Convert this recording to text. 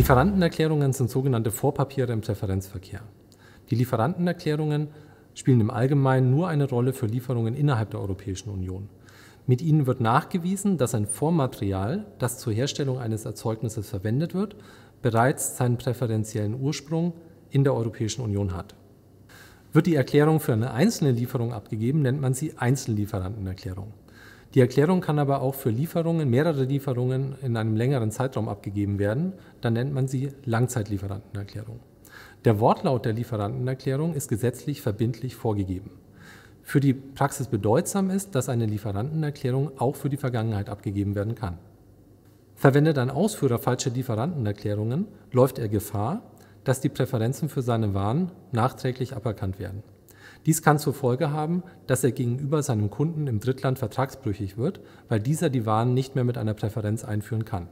Lieferantenerklärungen sind sogenannte Vorpapiere im Präferenzverkehr. Die Lieferantenerklärungen spielen im Allgemeinen nur eine Rolle für Lieferungen innerhalb der Europäischen Union. Mit ihnen wird nachgewiesen, dass ein Vormaterial, das zur Herstellung eines Erzeugnisses verwendet wird, bereits seinen präferentiellen Ursprung in der Europäischen Union hat. Wird die Erklärung für eine einzelne Lieferung abgegeben, nennt man sie Einzellieferantenerklärung. Die Erklärung kann aber auch für Lieferungen, mehrere Lieferungen in einem längeren Zeitraum abgegeben werden. Dann nennt man sie Langzeitlieferantenerklärung. Der Wortlaut der Lieferantenerklärung ist gesetzlich verbindlich vorgegeben. Für die Praxis bedeutsam ist, dass eine Lieferantenerklärung auch für die Vergangenheit abgegeben werden kann. Verwendet ein Ausführer falsche Lieferantenerklärungen, läuft er Gefahr, dass die Präferenzen für seine Waren nachträglich aberkannt werden. Dies kann zur Folge haben, dass er gegenüber seinem Kunden im Drittland vertragsbrüchig wird, weil dieser die Waren nicht mehr mit einer Präferenz einführen kann